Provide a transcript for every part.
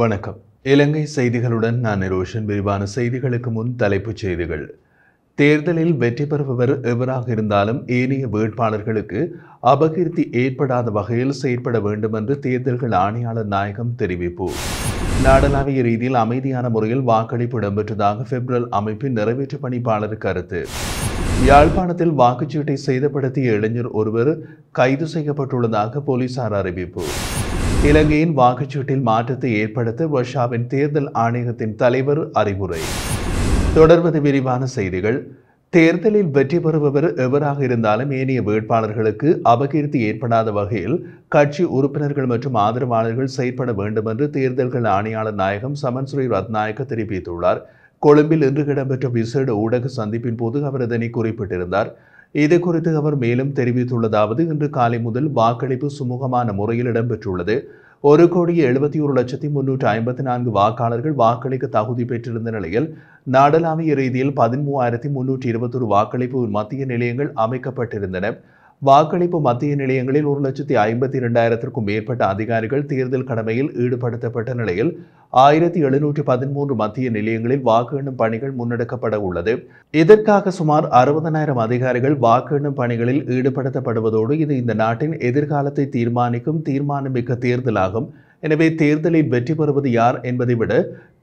வணக்கம் இலங்கை செய்திகளுடன் நான் ரோஷன் விரிவான செய்திகளுக்கு முன் தலைப்புச் செய்திகள் தேர்தலில் வெற்றி பெறுபவர் எவராக இருந்தாலும் ஏனைய வேட்பாளர்களுக்கு அபகீர்த்தி ஏற்படாத வகையில் செயற்பட வேண்டும் என்று தேர்தல்கள் ஆணையாளர் நாயகம் தெரிவிப்பு நாடளாவிய ரீதியில் அமைதியான முறையில் வாக்களிப்பு இடம்பெற்றதாக பிப்ரல் அமைப்பின் நிறைவேற்று பணிப்பாளர் கருத்து யாழ்ப்பாணத்தில் வாக்குச்சீட்டை செய்தப்படுத்திய இளைஞர் ஒருவர் கைது செய்யப்பட்டுள்ளதாக போலீசார் அறிவிப்பு இலங்கையின் வாக்குச்சீட்டில் மாற்றத்தை ஏற்படுத்த ரஷ்யாவின் தேர்தல் ஆணையத்தின் தலைவர் அறிவுரை தொடர்வது விரிவான செய்திகள் தேர்தலில் வெற்றி பெறுபவர் எவராக இருந்தாலும் ஏனைய வேட்பாளர்களுக்கு அபகீர்த்தி ஏற்படாத வகையில் கட்சி உறுப்பினர்கள் மற்றும் ஆதரவாளர்கள் செயற்பட வேண்டும் என்று தேர்தல்கள் ஆணையாளர் நாயகம் சமன்ஸ்ரீ ரத்நாயக்க தெரிவித்துள்ளார் கொழும்பில் இன்று இடம்பெற்ற விசேட ஊடக சந்திப்பின் போது அவர் இதனை குறிப்பிட்டிருந்தார் இது குறித்து அவர் மேலும் தெரிவித்துள்ளதாவது இன்று காலை முதல் வாக்களிப்பு சுமூகமான முறையில் இடம்பெற்றுள்ளது ஒரு கோடி எழுபத்தி ஒரு லட்சத்தி முன்னூற்று ஐம்பத்தி நான்கு வாக்காளர்கள் வாக்களிக்க தகுதி பெற்றிருந்த நிலையில் நாடளாவிய ரீதியில் பதிமூவாயிரத்தி முன்னூற்றி இருபத்தொரு வாக்களிப்பு மத்திய நிலையங்கள் அமைக்கப்பட்டிருந்தன வாக்களிப்பு மத்திய நிலையங்களில் ஒரு லட்சத்தி ஐம்பத்தி இரண்டாயிரத்திற்கும் மேற்பட்ட அதிகாரிகள் தேர்தல் கடமையில் ஈடுபடுத்தப்பட்ட நிலையில் ஆயிரத்தி எழுநூற்றி பதிமூன்று மத்திய நிலையங்களில் வாக்கு எண்ணும் பணிகள் முன்னெடுக்கப்பட உள்ளது இதற்காக சுமார் அறுபதனாயிரம் அதிகாரிகள் வாக்கு எண்ணும் பணிகளில் ஈடுபடுத்தப்படுவதோடு இது இந்த நாட்டின் எதிர்காலத்தை தீர்மானிக்கும் தீர்மானமிக்க தேர்தலாகும் எனவே தேர்தலில் வெற்றி பெறுவது யார் என்பதை விட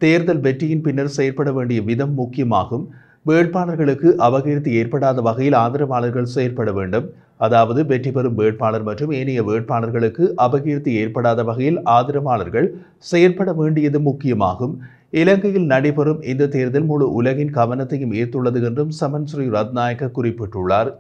தேர்தல் வெற்றியின் பின்னர் செயற்பட வேண்டிய விதம் முக்கியமாகும் வேட்பாளர்களுக்கு அபகீர்த்தி ஏற்படாத வகையில் ஆதரவாளர்கள் செயற்பட வேண்டும் அதாவது வெற்றி பெறும் வேட்பாளர் மற்றும் ஏனைய வேட்பாளர்களுக்கு அபகீர்த்தி ஏற்படாத வகையில் ஆதரவாளர்கள் செயற்பட வேண்டியது முக்கியமாகும் இலங்கையில் நடைபெறும் இந்த தேர்தல் முழு உலகின் கவனத்தையும் ஈர்த்துள்ளது என்றும் சமன் ஸ்ரீ ரத்நாயக்க குறிப்பிட்டுள்ளார்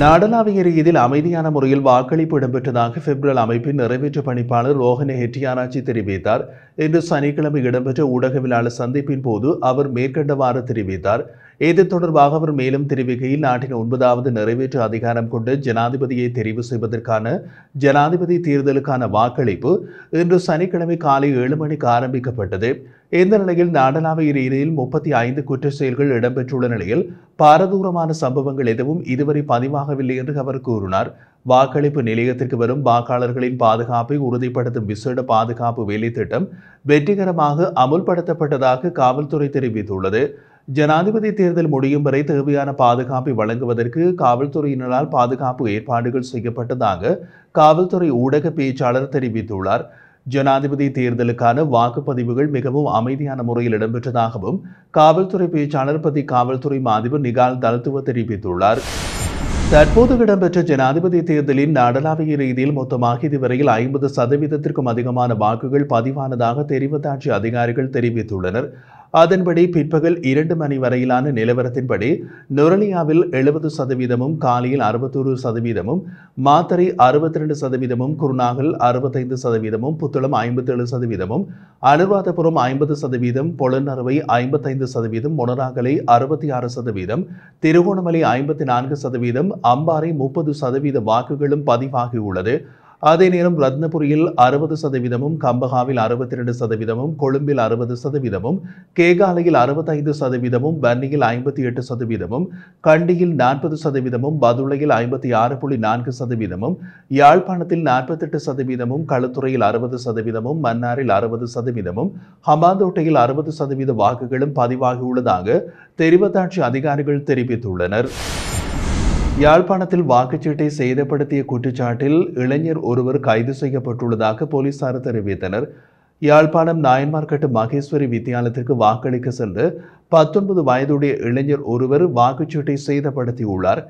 நாடளாவிய ரீதியில் அமைதியான முறையில் வாக்களிப்பு இடம்பெற்றதாக பிப்ரல் அமைப்பின் நிறைவேற்று பணிப்பாளர் ரோஹன ஹெட்டியானாச்சி தெரிவித்தார் இன்று சனிக்கிழமை இடம்பெற்ற ஊடகவிலான சந்திப்பின் போது அவர் மேற்கண்டவாறு தெரிவித்தார் இது தொடர்பாக அவர் மேலும் தெரிவிக்கையில் நாட்டின் ஒன்பதாவது நிறைவேற்று அதிகாரம் கொண்டு ஜனாதிபதியை தெரிவு செய்வதற்கான ஜனாதிபதி தேர்தலுக்கான வாக்களிப்பு இன்று சனிக்கிழமை காலை ஏழு மணிக்கு ஆரம்பிக்கப்பட்டது இந்த நிலையில் நாடளாவிய ரீதியில் முப்பத்தி ஐந்து குற்ற செயல்கள் இடம்பெற்றுள்ள நிலையில் பாரதூரமான சம்பவங்கள் எதுவும் இதுவரை பதிவாகவில்லை என்று அவர் கூறினார் வாக்களிப்பு நிலையத்திற்கு வரும் வாக்காளர்களின் பாதுகாப்பை உறுதிப்படுத்தும் விசேட பாதுகாப்பு வேலை திட்டம் வெற்றிகரமாக அமுல்படுத்தப்பட்டதாக காவல்துறை தெரிவித்துள்ளது ஜனாதிபதி தேர்தல் முடியும் வரை தேவையான பாதுகாப்பை வழங்குவதற்கு காவல்துறையினரால் பாதுகாப்பு ஏற்பாடுகள் செய்யப்பட்டதாக காவல்துறை ஊடக பேச்சாளர் தெரிவித்துள்ளார் ஜனாதிபதி தேர்தலுக்கான வாக்குப்பதிவுகள் மிகவும் அமைதியான முறையில் இடம்பெற்றதாகவும் காவல்துறை பேச்சாளர் பதி காவல்துறை மாதிபர் நிகால் தலத்துவ தெரிவித்துள்ளார் தற்போது இடம்பெற்ற ஜனாதிபதி தேர்தலின் நாடளாவிய ரீதியில் மொத்தமாக இதுவரையில் ஐம்பது சதவீதத்திற்கும் அதிகமான வாக்குகள் பதிவானதாக தெரிவத்தாட்சி அதிகாரிகள் தெரிவித்துள்ளனர் அதன்படி பிற்பகல் இரண்டு மணி வரையிலான நிலவரத்தின்படி நுரலியாவில் எழுபது சதவீதமும் காலையில் அறுபத்தொரு சதவீதமும் மாத்தரை அறுபத்தி ரெண்டு சதவீதமும் குருநாகல் அறுபத்தைந்து சதவீதமும் புத்தளம் ஐம்பத்தேழு சதவீதமும் அனுராதபுரம் ஐம்பது சதவீதம் பொலனறுவை ஐம்பத்தைந்து சதவீதம் மொனராகலை அறுபத்தி ஆறு சதவீதம் திருகோணமலை ஐம்பத்தி நான்கு சதவீதம் அம்பாறை முப்பது சதவீத வாக்குகளும் பதிவாகியுள்ளது அதே நேரம் ரத்னபுரியில் அறுபது சதவீதமும் கம்பகாவில் அறுபத்தி ரெண்டு சதவீதமும் கொழும்பில் அறுபது சதவீதமும் கேகாலையில் அறுபத்தைந்து சதவீதமும் வன்னியில் ஐம்பத்தி எட்டு சதவீதமும் கண்டியில் நாற்பது சதவீதமும் பதுளையில் ஐம்பத்தி ஆறு புள்ளி நான்கு சதவீதமும் யாழ்ப்பாணத்தில் நாற்பத்தெட்டு சதவீதமும் களுத்துறையில் அறுபது சதவீதமும் மன்னாரில் அறுபது சதவீதமும் ஹமாந்தோட்டையில் அறுபது சதவீத வாக்குகளும் பதிவாகியுள்ளதாக தெரிவத்தாட்சி அதிகாரிகள் தெரிவித்துள்ளனர் யாழ்ப்பாணத்தில் வாக்குச்சீட்டை சேதப்படுத்திய குற்றச்சாட்டில் இளைஞர் ஒருவர் கைது செய்யப்பட்டுள்ளதாக போலீசார் தெரிவித்தனர் யாழ்ப்பாணம் நாயன்மார்கட்டு மகேஸ்வரி வித்தியாலயத்திற்கு வாக்களிக்க சென்று பத்தொன்பது வயதுடைய இளைஞர் ஒருவர் வாக்குச்சீட்டை சேதப்படுத்தியுள்ளார்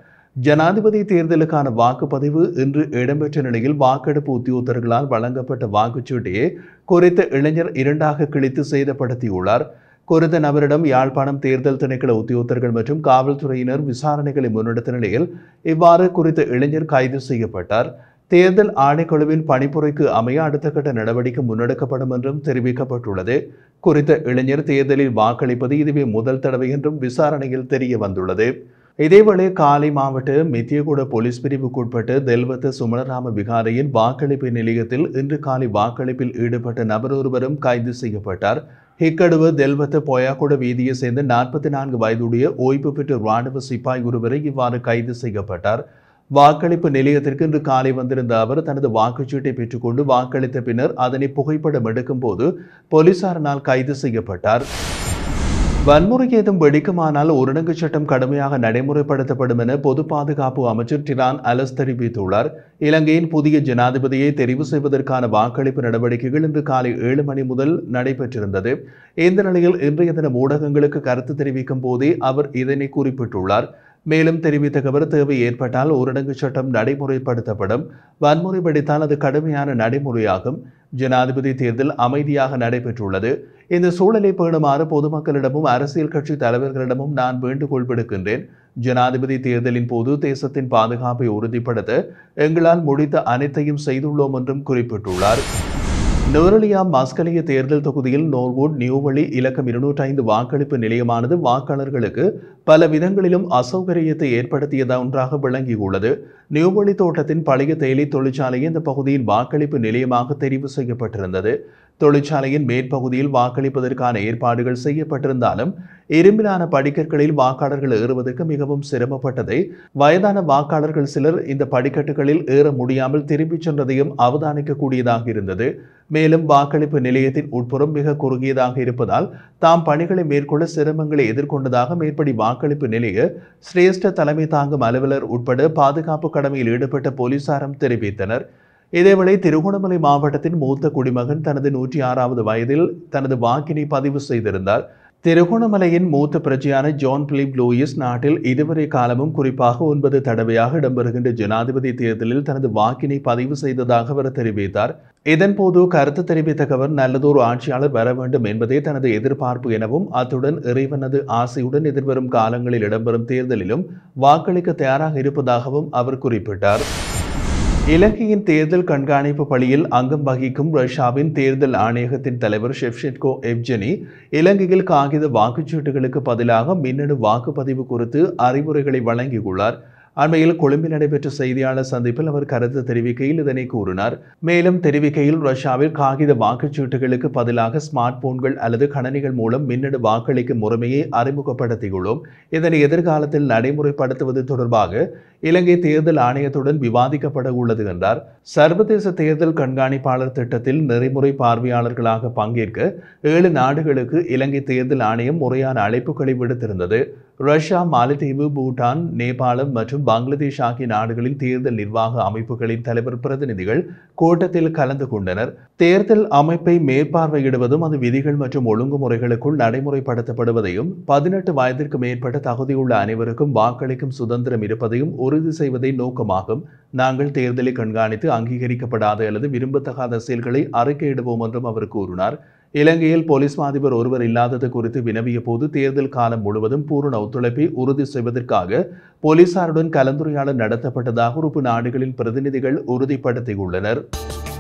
ஜனாதிபதி தேர்தலுக்கான வாக்குப்பதிவு இன்று இடம்பெற்ற நிலையில் வாக்கெடுப்பு உத்தியோகர்களால் வழங்கப்பட்ட வாக்குச்சீட்டையே குறித்த இளைஞர் இரண்டாக கிழித்து சேதப்படுத்தியுள்ளார் குறித்த நபரிடம் யாழ்ப்பாணம் தேர்தல் திணைக்கள உத்தியோகத்தர்கள் மற்றும் காவல்துறையினர் விசாரணைகளை முன்னெடுத்த நிலையில் இவ்வாறு குறித்த இளைஞர் கைது செய்யப்பட்டார் தேர்தல் ஆணைக்குழுவின் பணிப்புரைக்கு அமைய அடுத்த கட்ட நடவடிக்கை முன்னெடுக்கப்படும் என்றும் தெரிவிக்கப்பட்டுள்ளது குறித்த இளைஞர் தேர்தலில் வாக்களிப்பது இதுவே முதல் தடவை என்றும் விசாரணையில் தெரிய வந்துள்ளது இதேவேளை காலை மாவட்ட மெத்தியகூட போலீஸ் பிரிவுக்குட்பட்ட தெல்வத்த சுமணராம விகாரையின் வாக்களிப்பு நிலையத்தில் இன்று காலை வாக்களிப்பில் ஈடுபட்ட நபர் ஒருவரும் கைது செய்யப்பட்டார் ஹிக்கடுவு தெல்வத்த பொயாக்குட வீதியை சேர்ந்த நாற்பத்தி நான்கு வயதுடைய ஓய்வு பெற்ற ராணுவ சிப்பாய் ஒருவரை இவ்வாறு கைது செய்யப்பட்டார் வாக்களிப்பு நிலையத்திற்கு இன்று காலை வந்திருந்த அவர் தனது வாக்குச்சீட்டை பெற்றுக்கொண்டு வாக்களித்த பின்னர் அதனை புகைப்படம் எடுக்கும் போது போலீசாரினால் கைது செய்யப்பட்டார் வன்முறை ஏதும் வெடிக்குமானால் ஒருடங்கு சட்டம் கடுமையாக நடைமுறைப்படுத்தப்படும் என பொது பாதுகாப்பு அமைச்சர் டிரான் அலஸ் தெரிவித்துள்ளார் இலங்கையின் புதிய ஜனாதிபதியை தெரிவு செய்வதற்கான வாக்களிப்பு நடவடிக்கைகள் இன்று காலை ஏழு மணி முதல் நடைபெற்றிருந்தது இந்த நிலையில் இன்றைய தினம் ஊடகங்களுக்கு கருத்து தெரிவிக்கும் போதே அவர் இதனை குறிப்பிட்டுள்ளார் மேலும் தெரிவித்த கவர் தேவை ஏற்பட்டால் ஊரடங்கு சட்டம் நடைமுறைப்படுத்தப்படும் வன்முறை வெடித்தால் அது கடுமையான நடைமுறையாகும் ஜனாதிபதி தேர்தல் அமைதியாக நடைபெற்றுள்ளது இந்த சூழலை பேணுமாறு பொதுமக்களிடமும் அரசியல் கட்சி தலைவர்களிடமும் நான் வேண்டுகோள் விடுக்கின்றேன் ஜனாதிபதி தேர்தலின் போது தேசத்தின் பாதுகாப்பை உறுதிப்படுத்த எங்களால் முடித்த அனைத்தையும் செய்துள்ளோம் என்றும் குறிப்பிட்டுள்ளார் நூரலியா மஸ்கலிய தேர்தல் தொகுதியில் நோர்வூட் நியூவழி இலக்கம் இருநூற்றி ஐந்து வாக்களிப்பு நிலையமானது வாக்காளர்களுக்கு பல விதங்களிலும் அசௌகரியத்தை ஏற்படுத்தியத ஒன்றாக விளங்கியுள்ளது நியூவழி தோட்டத்தின் பழைய தேயிலை தொழிற்சாலையை இந்த பகுதியின் வாக்களிப்பு நிலையமாக தெரிவு செய்யப்பட்டிருந்தது தொழிற்சாலையின் மேற்பகுதியில் வாக்களிப்பதற்கான ஏற்பாடுகள் செய்யப்பட்டிருந்தாலும் இரும்பிலான படிக்கற்களில் வாக்காளர்கள் ஏறுவதற்கு மிகவும் சிரமப்பட்டதை வயதான வாக்காளர்கள் சிலர் இந்த படிக்கட்டுகளில் ஏற முடியாமல் திரும்பிச் சென்றதையும் அவதானிக்கக்கூடியதாக இருந்தது மேலும் வாக்களிப்பு நிலையத்தின் உட்புறம் மிக குறுகியதாக இருப்பதால் தாம் பணிகளை மேற்கொள்ள சிரமங்களை எதிர்கொண்டதாக மேற்படி வாக்களிப்பு நிலைய சிரேஷ்ட தலைமை தாங்கும் அலுவலர் உட்பட பாதுகாப்பு கடமையில் ஈடுபட்ட போலீசாரும் தெரிவித்தனர் இதேவேளை திருகோணமலை மாவட்டத்தின் மூத்த குடிமகன் தனது நூற்றி ஆறாவது வயதில் தனது வாக்கினை பதிவு செய்திருந்தார் திருகோணமலையின் மூத்த பிரஜையான ஜான் பிலிப் லூயிஸ் நாட்டில் இதுவரை காலமும் குறிப்பாக ஒன்பது தடவையாக இடம்பெறுகின்ற ஜனாதிபதி தேர்தலில் தனது வாக்கினை பதிவு செய்ததாக அவர் தெரிவித்தார் இதன்போது கருத்து தெரிவித்த அவர் நல்லதொரு ஆட்சியாளர் வர வேண்டும் என்பதே தனது எதிர்பார்ப்பு எனவும் அத்துடன் இறைவனது ஆசையுடன் எதிர்வரும் காலங்களில் இடம்பெறும் தேர்தலிலும் வாக்களிக்க தயாராக இருப்பதாகவும் அவர் குறிப்பிட்டார் இலங்கையின் தேர்தல் கண்காணிப்பு பணியில் அங்கம் வகிக்கும் ரஷ்யாவின் தேர்தல் ஆணையகத்தின் தலைவர் ஷெப்ஷெட்கோ எப்ஜெனி இலங்கையில் காகித வாக்குச்சீட்டுகளுக்கு பதிலாக மின்னணு வாக்குப்பதிவு குறித்து அறிவுரைகளை வழங்கியுள்ளார் அண்மையில் கொழும்பில் நடைபெற்ற செய்தியாளர் சந்திப்பில் அவர் கருத்து தெரிவிக்கையில் இதனை கூறினார் மேலும் தெரிவிக்கையில் ரஷ்யாவில் காகித வாக்குச்சீட்டுகளுக்கு பதிலாக ஸ்மார்ட் போன்கள் அல்லது கணனிகள் மூலம் மின்னணு வாக்களிக்கும் முறைமையை அறிமுகப்படுத்தியுள்ளோம் இதனை எதிர்காலத்தில் நடைமுறைப்படுத்துவது தொடர்பாக இலங்கை தேர்தல் ஆணையத்துடன் விவாதிக்கப்பட உள்ளது என்றார் சர்வதேச தேர்தல் கண்காணிப்பாளர் திட்டத்தில் நெறிமுறை பார்வையாளர்களாக பங்கேற்க ஏழு நாடுகளுக்கு இலங்கை தேர்தல் ஆணையம் முறையான அழைப்புகளை விடுத்திருந்தது ரஷ்யா மாலத்தீவு பூட்டான் நேபாளம் மற்றும் பங்களாதேஷ் ஆகிய நாடுகளின் தேர்தல் நிர்வாக அமைப்புகளின் தலைவர் பிரதிநிதிகள் கூட்டத்தில் கலந்து கொண்டனர் தேர்தல் அமைப்பை மேற்பார்வையிடுவதும் அது விதிகள் மற்றும் ஒழுங்குமுறைகளுக்குள் நடைமுறைப்படுத்தப்படுவதையும் பதினெட்டு வயதிற்கு மேற்பட்ட தகுதியுள்ள அனைவருக்கும் வாக்களிக்கும் சுதந்திரம் இருப்பதையும் உறுதி செய்வதை நோக்கமாகும் நாங்கள் தேர்தலை கண்காணித்து அங்கீகரிக்கப்படாத அல்லது விரும்பத்தகாத செயல்களை அறிக்கையிடுவோம் என்றும் அவர் கூறினார் இலங்கையில் போலீஸ் அதிபர் ஒருவர் இல்லாதது குறித்து வினவிய போது தேர்தல் காலம் முழுவதும் பூரண ஒத்துழைப்பை உறுதி செய்வதற்காக போலீசாருடன் கலந்துரையாடல் நடத்தப்பட்டதாக உறுப்பு நாடுகளின் பிரதிநிதிகள் உறுதிப்படுத்தியுள்ளனர்